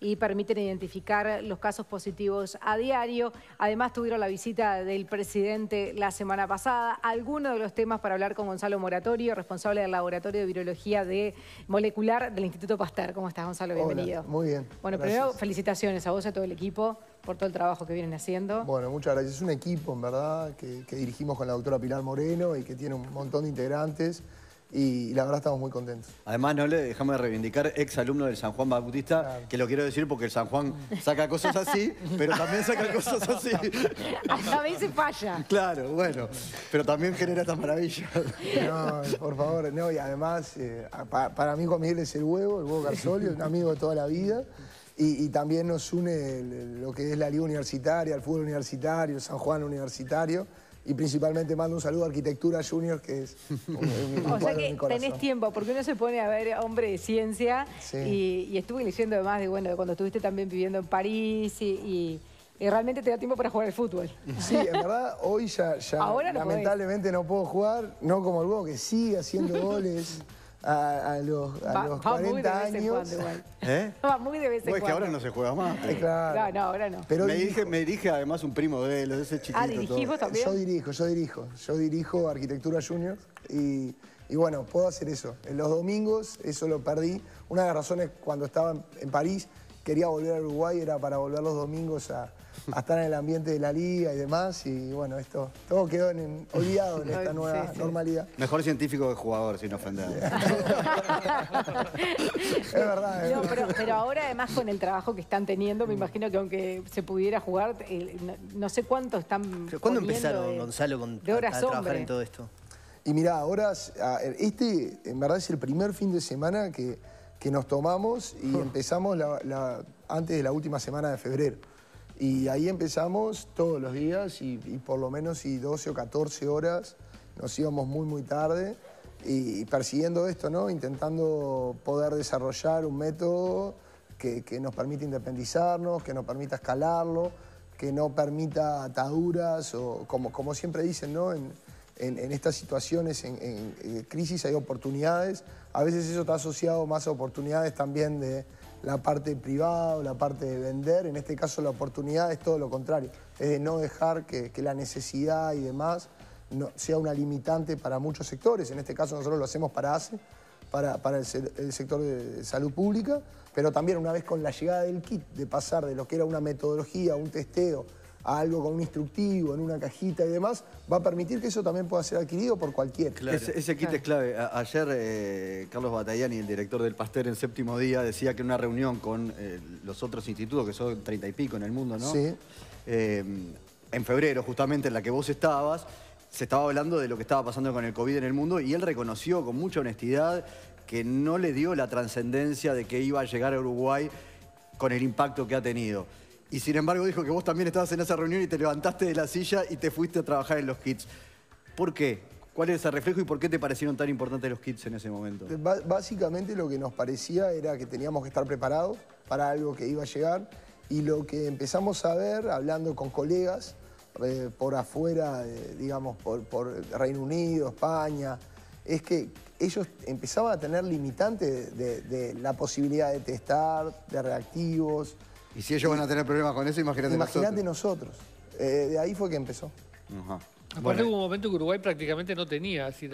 y permiten identificar los casos positivos a diario. Además tuvieron la visita del presidente la semana pasada. Algunos de los temas para hablar con Gonzalo Moratorio, responsable del Laboratorio de Virología de Molecular del Instituto Pasteur. ¿Cómo estás, Gonzalo? Bienvenido. muy bien. Bueno, primero felicitaciones a vos y a todo el equipo por todo el trabajo que vienen haciendo. Bueno, muchas gracias. Es un equipo, en verdad, que dirigimos con la doctora Pilar Moreno y que tiene un montón de integrantes y la verdad estamos muy contentos. Además, no le dejamos de reivindicar, ex alumno del San Juan Bautista, que lo quiero decir porque el San Juan saca cosas así, pero también saca cosas así. A veces falla. Claro, bueno, pero también genera estas maravillas. No, por favor, no, y además, eh, para, mí Juan Miguel es el huevo, el huevo Garzolio, un amigo de toda la vida. Y, también nos une lo que es la liga universitaria, el fútbol universitario, San Juan universitario y principalmente mando un saludo a Arquitectura Juniors, que es un, O sea que tenés tiempo, porque uno se pone a ver Hombre de Ciencia y, estuve leyendo además de bueno cuando estuviste también viviendo en París y, realmente te da tiempo para jugar al fútbol. Sí, en verdad hoy ya, Ahora lamentablemente no puedo jugar, no como el huevo que sigue haciendo goles. a, los, a va, 40 años. Cuando, ¿Eh? Va muy de en que ahora no se juega más. Eh, claro. No, no, ahora no. me, dirige, me además un primo de él, ese chiquito. Ah, ¿dirigís también? Yo dirijo, yo dirijo. Yo dirijo Arquitectura Junior y, y, bueno, puedo hacer eso. En los domingos, eso lo perdí. Una de las razones cuando estaba en París, quería volver a Uruguay, era para volver los domingos a a en el ambiente de la liga y demás. Y bueno, esto todo quedó en, en, esta nueva normalidad. Mejor científico que jugador, sin ofender. es verdad. pero, ahora además con el trabajo que están teniendo, me imagino que aunque se pudiera jugar, no, sé cuánto están ¿Cuándo empezaron, Gonzalo, con, trabajar en todo esto? Y mirá, ahora, este en verdad es el primer fin de semana que, que nos tomamos y oh. empezamos antes de la última semana de febrero. Y ahí empezamos todos los días y, por lo menos y 12 o 14 horas nos íbamos muy, muy tarde y, persiguiendo esto, ¿no? Intentando poder desarrollar un método que, que nos permita independizarnos, que nos permita escalarlo, que no permita ataduras o como, como siempre dicen, ¿no? En, en, estas situaciones, en, en crisis hay oportunidades. A veces eso está asociado más a oportunidades también de la parte privada, la parte de vender. En este caso la oportunidad es todo lo contrario, es de no dejar que, la necesidad y demás sea una limitante para muchos sectores. En este caso nosotros lo hacemos para ACE, para, el, el, sector de salud pública, pero también una vez con la llegada del kit, de pasar de lo que era una metodología, un testeo, algo con un instructivo, en una cajita y demás, va a permitir que eso también pueda ser adquirido por cualquier. Ese, kit es clave. ayer eh, Carlos Batallani, el director del Pastel en séptimo día, decía que en una reunión con eh, los otros institutos, que son treinta y pico en el mundo, ¿no? Sí. Eh, en febrero, justamente, en la que vos estabas, se estaba hablando de lo que estaba pasando con el COVID en el mundo y él reconoció con mucha honestidad que no le dio la trascendencia de que iba a llegar a Uruguay con el impacto que ha tenido y sin embargo dijo que vos también estabas en esa reunión y te levantaste de la silla y te fuiste a trabajar en los kits. ¿Por qué? ¿Cuál es ese reflejo y por qué te parecieron tan importantes los kits en ese momento? básicamente lo que nos parecía era que teníamos que estar preparados para algo que iba a llegar y lo que empezamos a ver hablando con colegas eh, por afuera, eh, digamos, por, Reino Unido, España, es que ellos empezaban a tener limitantes de la posibilidad de testar, de reactivos, y si ellos van a tener problemas con eso, imagínate nosotros. Imagínate nosotros. Eh, de ahí fue que empezó. Ajá. Aparte hubo un momento que Uruguay prácticamente no tenía, así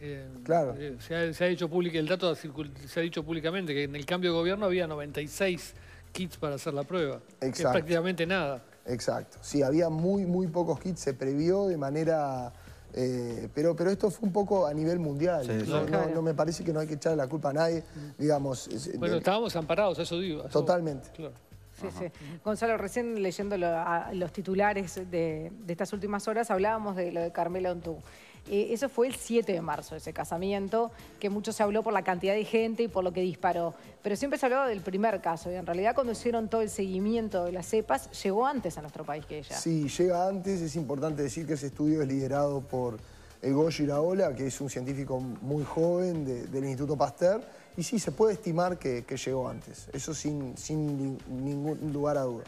eh, claro. Eh, se, ha, dicho público, el dato se ha dicho públicamente que en el cambio de gobierno había 96 kits para hacer la prueba. Exacto. prácticamente nada. Exacto. Sí, había muy, muy pocos kits, se previó de manera... pero, pero esto fue un poco a nivel mundial. No, me parece que no hay que echarle la culpa a nadie, digamos. Bueno, estábamos amparados, eso digo. Totalmente. Claro. Sí, sí. Gonzalo, recién leyendo los titulares de, estas últimas horas hablábamos de lo de Carmela Ontú. Eh, eso fue el 7 de marzo, ese casamiento, que mucho se habló por la cantidad de gente y por lo que disparó. Pero siempre se hablaba del primer caso, y en realidad cuando hicieron todo el seguimiento de las cepas, llegó antes a nuestro país que ella. Sí, llega antes. Es importante decir que ese estudio es liderado por Egoji Raola, que es un científico muy joven del Instituto Pasteur, y sí, se puede estimar que, llegó antes, eso sin, ningún lugar a duda.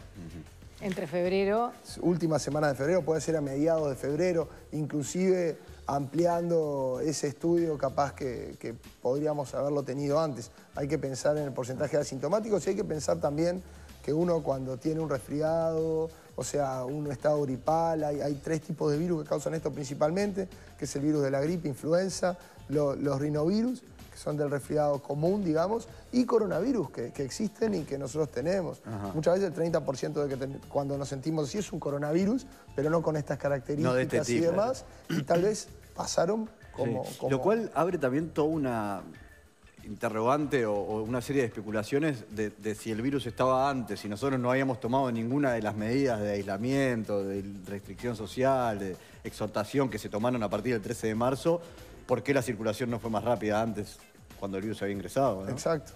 Entre febrero. Última semana de febrero, puede ser a mediados de febrero, inclusive ampliando ese estudio capaz que podríamos haberlo tenido antes. Hay que pensar en el porcentaje de asintomáticos y hay que pensar también que uno cuando tiene un resfriado, o sea, un estado gripal, hay, tres tipos de virus que causan esto principalmente, que es el virus de la gripe, influenza, los rinovirus, que son del resfriado común, digamos, y coronavirus, que, existen y que nosotros tenemos. Muchas veces el 30% de que cuando nos sentimos así es un coronavirus, pero no con estas este características y demás, y tal vez pasaron como... Lo cual abre también toda una interrogante o, una serie de especulaciones de, si el virus estaba antes, si nosotros no habíamos tomado ninguna de las medidas de aislamiento, de restricción social, de exhortación que se tomaron a partir del 13 de marzo, ¿por qué la circulación no fue más rápida antes cuando el virus había ingresado? Exacto,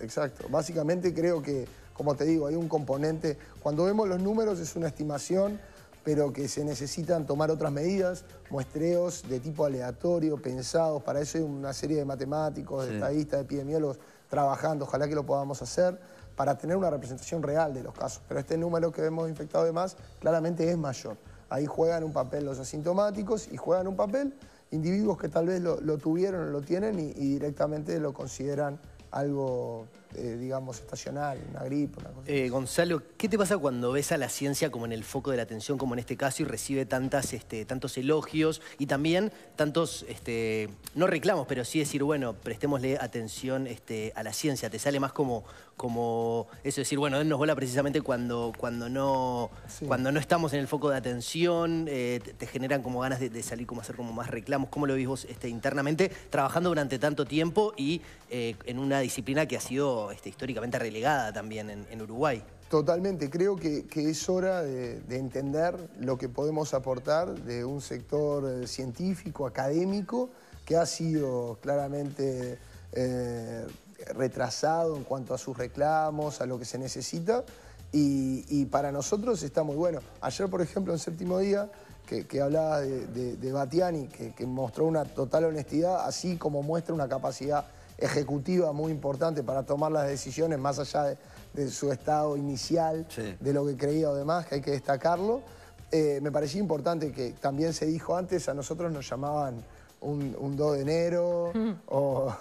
exacto. Básicamente creo que, como te digo, hay un componente, cuando vemos los números es una estimación pero que se necesitan tomar otras medidas, muestreos de tipo aleatorio, pensados, para eso hay una serie de matemáticos, estadistas, epidemiólogos trabajando, ojalá que lo podamos hacer, para tener una representación real de los casos. Pero este número que vemos infectado de más claramente es mayor. Ahí juegan un papel los asintomáticos y juegan un papel individuos que tal vez lo, tuvieron o lo tienen y directamente lo consideran algo este, digamos, estacional, una gripe, una cosa. Eh, Gonzalo, ¿qué te pasa cuando ves a la ciencia como en el foco de la atención, como en este caso, y recibe tantas, este, tantos elogios y también tantos, este, no reclamos, pero sí decir, bueno, prestémosle atención este, a la ciencia? ¿Te sale más como, como eso, decir, bueno, nos vuela precisamente cuando, cuando, no, cuando no estamos en el foco de atención, eh, te, generan como ganas de, salir, como hacer como más reclamos? ¿Cómo lo vivís vos este, internamente, trabajando durante tanto tiempo y eh, en una disciplina que ha sido este, históricamente relegada también en, Uruguay. Totalmente, creo que, es hora de, entender lo que podemos aportar de un sector eh, científico, académico, que ha sido claramente eh, retrasado en cuanto a sus reclamos, a lo que se necesita, y, para nosotros está muy bueno. Ayer, por ejemplo, en séptimo día, que, hablaba de, Batiani, que, que mostró una total honestidad, así como muestra una capacidad ejecutiva muy importante para tomar las decisiones más allá de, su estado inicial, de lo que creía o demás, que hay que destacarlo. Eh, me parecía importante que también se dijo antes, a nosotros nos llamaban un, 2 de enero mm. o...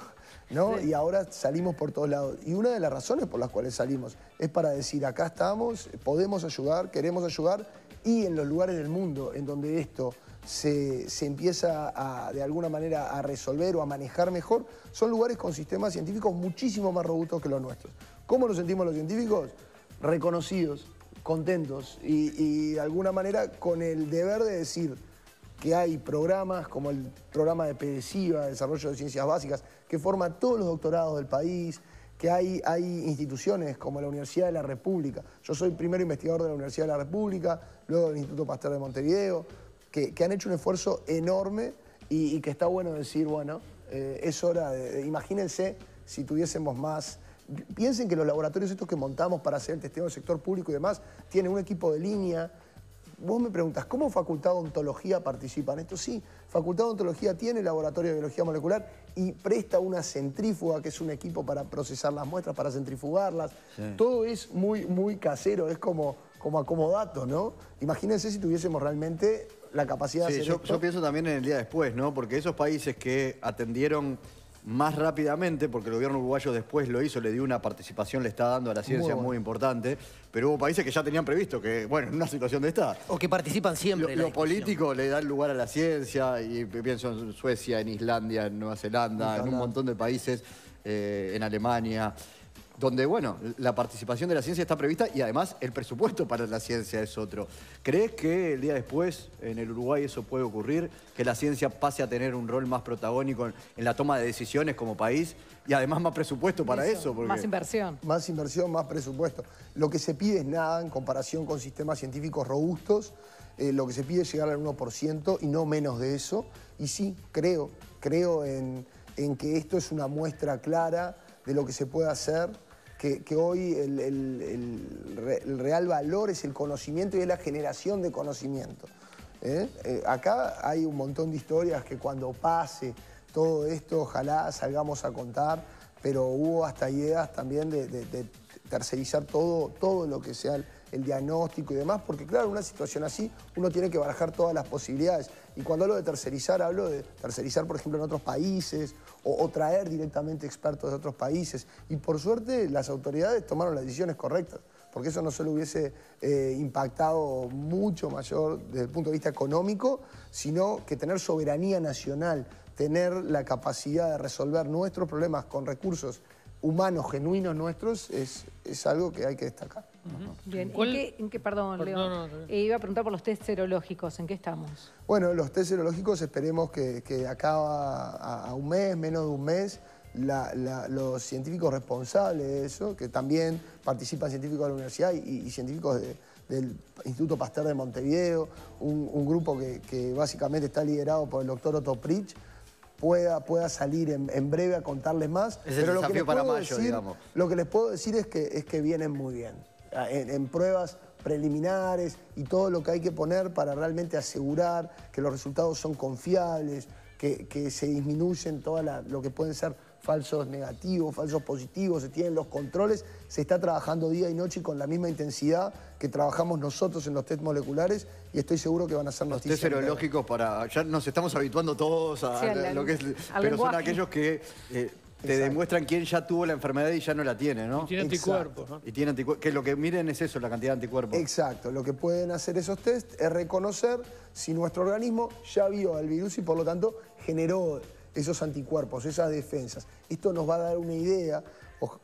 ¿no? Y ahora salimos por todos lados. Y una de las razones por las cuales salimos es para decir, acá estamos, podemos ayudar, queremos ayudar y en los lugares del mundo en donde esto se, empieza a, de alguna manera a resolver o a manejar mejor, son lugares con sistemas científicos muchísimo más robustos que los nuestros. ¿Cómo nos sentimos los científicos? Reconocidos, contentos y, de alguna manera con el deber de decir que hay programas como el programa de PEDESIVA, Desarrollo de Ciencias Básicas, que forma todos los doctorados del país, que hay, hay instituciones como la Universidad de la República. Yo soy primero investigador de la Universidad de la República, luego del Instituto Pasteur de Montevideo, que, han hecho un esfuerzo enorme y, que está bueno decir, bueno, eh, es hora de, Imagínense si tuviésemos más... Piensen que los laboratorios estos que montamos para hacer el testeo del sector público y demás tienen un equipo de línea, Vos me preguntas, ¿cómo Facultad de Ontología participa en esto? Sí, Facultad de Ontología tiene laboratorio de biología molecular y presta una centrífuga, que es un equipo para procesar las muestras, para centrifugarlas. Todo es muy, muy casero, es como, como acomodato, ¿no? Imagínense si tuviésemos realmente la capacidad de yo, yo pienso también en el día después, ¿no? Porque esos países que atendieron más rápidamente, porque el gobierno uruguayo después lo hizo, le dio una participación, le está dando a la ciencia muy, importante, pero hubo países que ya tenían previsto que, bueno, en una situación de esta... O que participan siempre. Lo, lo político le da lugar a la ciencia, y pienso en Suecia, en Islandia, en Nueva Zelanda, en un montón de países, eh, en Alemania donde, bueno, la participación de la ciencia está prevista y además el presupuesto para la ciencia es otro. ¿Crees que el día después en el Uruguay eso puede ocurrir? ¿Que la ciencia pase a tener un rol más protagónico en, la toma de decisiones como país? Y además más presupuesto para eso. Más inversión. Más inversión, más presupuesto. Lo que se pide es nada en comparación con sistemas científicos robustos. Eh, lo que se pide es llegar al 1% y no menos de eso. Y sí, creo, creo en, en que esto es una muestra clara de lo que se puede hacer que, hoy el, real valor es el conocimiento y es la generación de conocimiento. ¿eh? Eh, acá hay un montón de historias que cuando pase todo esto, ojalá salgamos a contar, pero hubo hasta ideas también de, tercerizar todo, todo lo que sea el diagnóstico y demás, porque claro, en una situación así uno tiene que barajar todas las posibilidades. Y cuando hablo de tercerizar, hablo de tercerizar, por ejemplo, en otros países o, traer directamente expertos de otros países. Y por suerte las autoridades tomaron las decisiones correctas porque eso no solo hubiese eh, impactado mucho mayor desde el punto de vista económico, sino que tener soberanía nacional, tener la capacidad de resolver nuestros problemas con recursos humanos genuinos nuestros, es algo que hay que destacar. Bien, ¿En qué, perdón, Leo? Eh, iba a preguntar por los test serológicos, ¿en qué estamos? Bueno, los test serológicos esperemos que, acaba a, un mes, menos de un mes, los científicos responsables de eso, que también participan científicos de la universidad y, científicos del Instituto Pasteur de Montevideo, un, grupo que, básicamente está liderado por el doctor Otto Pritch, pueda, pueda salir en, breve a contarles más. Es el Pero para mayo, digamos. Lo que les puedo decir es que, es que vienen muy bien en, pruebas preliminares y todo lo que hay que poner para realmente asegurar que los resultados son confiables, que, se disminuyen todo lo que pueden ser falsos negativos, falsos positivos, se tienen los controles, se está trabajando día y noche con la misma intensidad que trabajamos nosotros en los test moleculares y estoy seguro que van a ser los noticias. Test serológicos para... Ya nos estamos habituando todos a, lo que es... Pero son aquellos que... Eh, te demuestran quién ya tuvo la enfermedad y ya no la tiene, ¿no? tiene anticuerpos, ¿no? Y tiene anticuerpos. Que lo que miren es eso, la cantidad de anticuerpos. Exacto. Lo que pueden hacer esos test es reconocer si nuestro organismo ya vio al virus y por lo tanto generó esos anticuerpos, esas defensas. Esto nos va a dar una idea,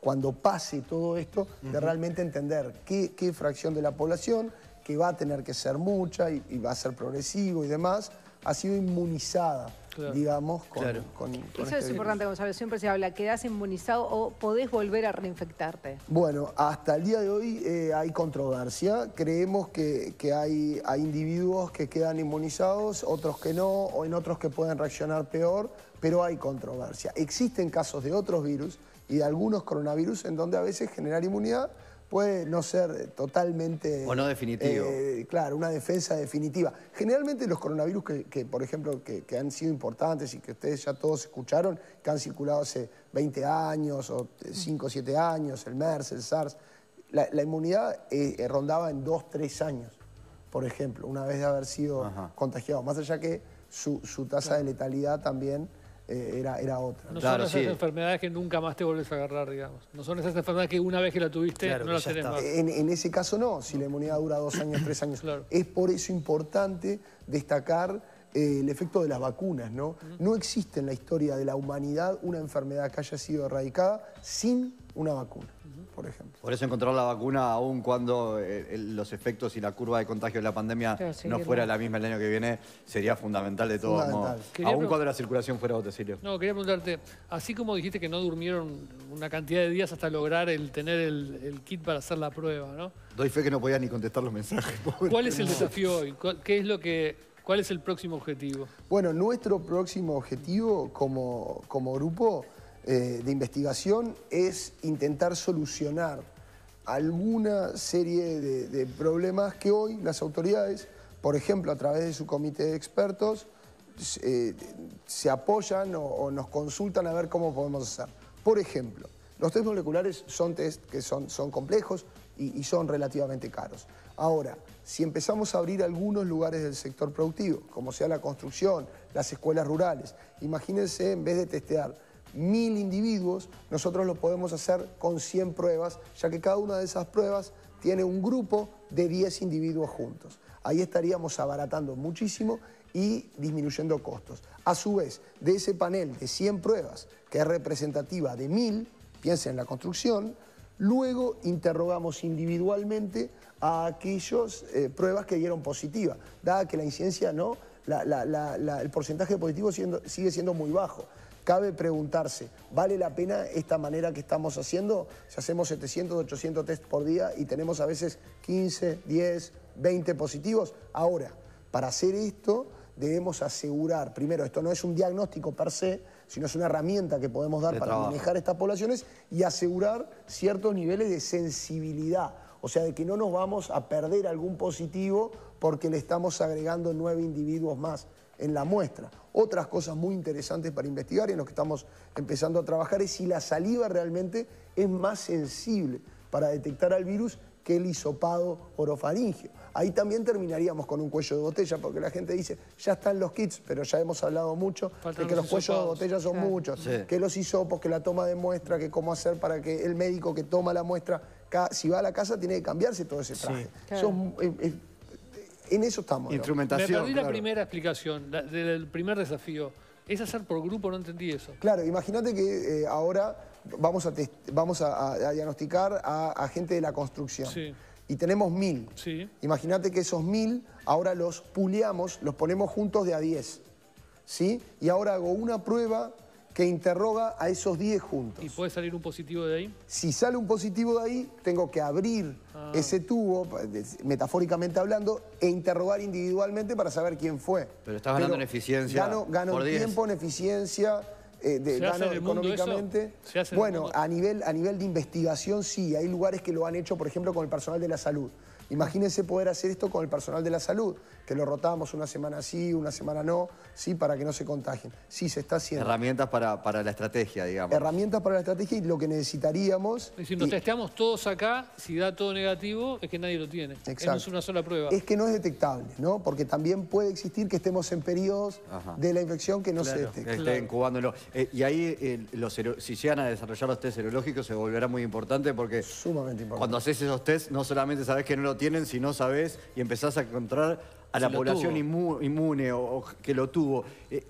cuando pase todo esto, de realmente entender qué, fracción de la población, que va a tener que ser mucha y va a ser progresivo y demás, ha sido inmunizada. digamos, con, Eso este es importante, Gonzalo, siempre se habla, ¿quedás inmunizado o podés volver a reinfectarte? Bueno, hasta el día de hoy eh, hay controversia, creemos que, hay, hay, individuos que quedan inmunizados, otros que no, o en otros que pueden reaccionar peor, pero hay controversia. Existen casos de otros virus y de algunos coronavirus en donde a veces generar inmunidad puede no ser eh, totalmente... O no definitivo. Eh, claro, una defensa definitiva. Generalmente los coronavirus que, por ejemplo, que, han sido importantes y que ustedes ya todos escucharon, que han circulado hace 20 años o 5 o 7 años, el MERS, el SARS, la, inmunidad eh, rondaba en 2, 3 años, por ejemplo, una vez de haber sido contagiado. Más allá que su, su tasa de letalidad también eh, era, otra. No son esas enfermedades que nunca más te vuelves a agarrar, digamos. No son esas enfermedades que una vez que la tuviste no la tenés más. En, ese caso no, si la inmunidad dura dos años, tres años. Es por eso importante destacar eh, el efecto de las vacunas, No existe en la historia de la humanidad una enfermedad que haya sido erradicada sin una vacuna por ejemplo. Por eso encontrar la vacuna, aun cuando eh, los efectos y la curva de contagio de la pandemia no fuera la misma el año que viene, sería fundamental de todos modos. Aun cuando la circulación fuera otra, No, quería preguntarte, así como dijiste que no durmieron una cantidad de días hasta lograr el tener el, kit para hacer la prueba, ¿no? Doy fe que no podía ni contestar los mensajes. ¿Cuál es el desafío hoy? ¿Qué es lo que ¿Cuál es el próximo objetivo? Bueno, nuestro próximo objetivo como, como grupo eh, de investigación es intentar solucionar alguna serie de, problemas que hoy las autoridades, por ejemplo, a través de su comité de expertos, eh, se apoyan o, nos consultan a ver cómo podemos hacer. Por ejemplo, los test moleculares son test que son, complejos y son relativamente caros. Ahora, si empezamos a abrir algunos lugares del sector productivo, como sea la construcción, las escuelas rurales, imagínense en vez de testear mil individuos, nosotros lo podemos hacer con 100 pruebas, ya que cada una de esas pruebas tiene un grupo de 10 individuos juntos. Ahí estaríamos abaratando muchísimo y disminuyendo costos. A su vez, de ese panel de 100 pruebas, que es representativa de 1000, piensen en la construcción, luego interrogamos individualmente a aquellas eh, pruebas que dieron positiva, dada que la incidencia no, el porcentaje positivo sigue siendo muy bajo. Cabe preguntarse, ¿vale la pena esta manera que estamos haciendo? Si hacemos 700, 800 test por día y tenemos a veces 15, 10, 20 positivos. Ahora, para hacer esto debemos asegurar, primero, esto no es un diagnóstico per se, sino es una herramienta que podemos dar para manejar estas poblaciones y asegurar ciertos niveles de sensibilidad. O sea, de que no nos vamos a perder algún positivo porque le estamos agregando nueve individuos más en la muestra. Otras cosas muy interesantes para investigar y en los que estamos empezando a trabajar es si la saliva realmente es más sensible para detectar al virus que el hisopado orofaringio. Ahí también terminaríamos con un cuello de botella, porque la gente dice, ya están los kits, pero ya hemos hablado mucho de que los, cuellos de botella son muchos, que los hisopos, que la toma de muestra, que cómo hacer para que el médico que toma la muestra, si va a la casa, tiene que cambiarse todo ese traje. En eso estamos. Instrumentación. Me perdí la primera explicación, el del primer desafío. Es hacer por grupo, no entendí eso. Claro, imagínate que eh, ahora vamos a, diagnosticar a, gente de la construcción. Sí. Y tenemos mil. Sí. Imagínate que esos mil ahora los puleamos, los ponemos juntos de a diez. ¿Sí? Y ahora hago una prueba que interroga a esos 10 juntos. ¿Y puede salir un positivo de ahí? Si sale un positivo de ahí, tengo que abrir ah. ese tubo, metafóricamente hablando, e interrogar individualmente para saber quién fue. Pero estás ganando en eficiencia. Gano, gano tiempo, en eficiencia, de, gano económicamente. bueno, a nivel, a nivel de investigación sí, hay lugares que lo han hecho, por ejemplo, con el personal de la salud. Imagínense poder hacer esto con el personal de la salud, que lo rotamos una semana sí, una semana no, sí, para que no se contagien. Sí, se está haciendo. Herramientas para, para la estrategia, digamos. Herramientas para la estrategia y lo que necesitaríamos... Es nos testeamos todos acá, si da todo negativo, es que nadie lo tiene. Exacto. es una sola prueba. Es que no es detectable, ¿no? Porque también puede existir que estemos en periodos de la infección que no se detecta. Que esté y ahí, eh, los, si llegan a desarrollar los test serológicos, se volverá muy importante porque... Sumamente importante. Cuando haces esos test, no solamente sabes que no lo tienen, sino sabes y empezás a encontrar a la población inmune o, que lo tuvo. Eh,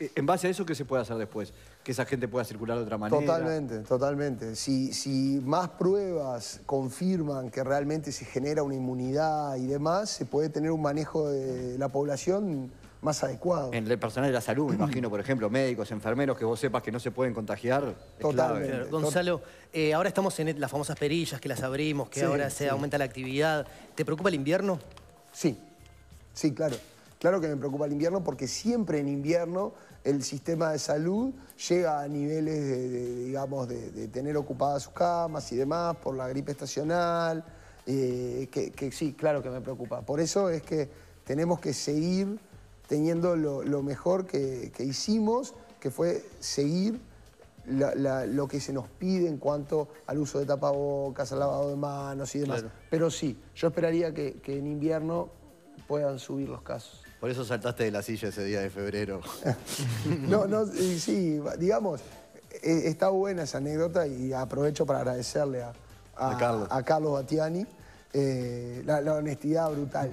eh, en base a eso, ¿qué se puede hacer después? Que esa gente pueda circular de otra manera. Totalmente, totalmente. Si, si más pruebas confirman que realmente se genera una inmunidad y demás, se puede tener un manejo de la población más adecuado. En el personal de la salud, imagino, por ejemplo, médicos, enfermeros, que vos sepas que no se pueden contagiar. Totalmente. Gonzalo, eh, ahora estamos en las famosas perillas que las abrimos, que ahora se aumenta la actividad. ¿Te preocupa el invierno? Sí, Sí, claro. Claro que me preocupa el invierno porque siempre en invierno el sistema de salud llega a niveles de, digamos, de, tener ocupadas sus camas y demás por la gripe estacional, eh, que, sí, claro que me preocupa. Por eso es que tenemos que seguir teniendo lo, mejor que, hicimos, que fue seguir lo que se nos pide en cuanto al uso de tapabocas, al lavado de manos y demás. Pero sí, yo esperaría que en invierno puedan subir los casos. Por eso saltaste de la silla ese día de febrero. no, no, sí, digamos, e, está buena esa anécdota y aprovecho para agradecerle a, a, Carlos. a Battiani. Eh, la, honestidad brutal.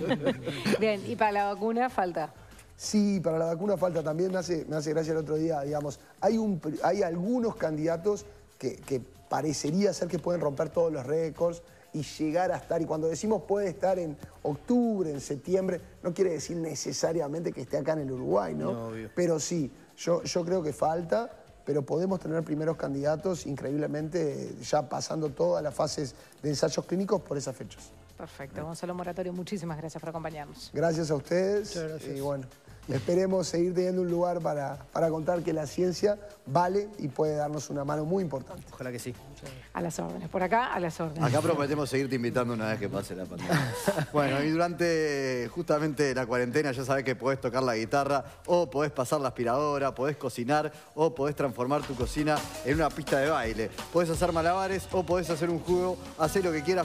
Bien, y para la vacuna falta. Sí, para la vacuna falta también. Me hace, hace gracia el otro día, digamos. Hay, un, hay algunos candidatos que, que parecería ser que pueden romper todos los récords y llegar a estar. Y cuando decimos puede estar en octubre, en septiembre, no quiere decir necesariamente que esté acá en el Uruguay, ¿no? no obvio. Pero sí, yo, yo creo que falta, pero podemos tener primeros candidatos, increíblemente, ya pasando todas las fases de ensayos clínicos por esas fechas. Perfecto. Gonzalo Moratorio, muchísimas gracias por acompañarnos. Gracias a ustedes. Y bueno. Esperemos seguir teniendo un lugar para, contar que la ciencia vale y puede darnos una mano muy importante. Ojalá que sí. A las órdenes. Por acá, a las órdenes. Acá prometemos seguirte invitando una vez que pase la pandemia. bueno, y durante justamente la cuarentena ya sabes que podés tocar la guitarra o podés pasar la aspiradora, podés cocinar o podés transformar tu cocina en una pista de baile. Podés hacer malabares o podés hacer un juego, hacer lo que quieras.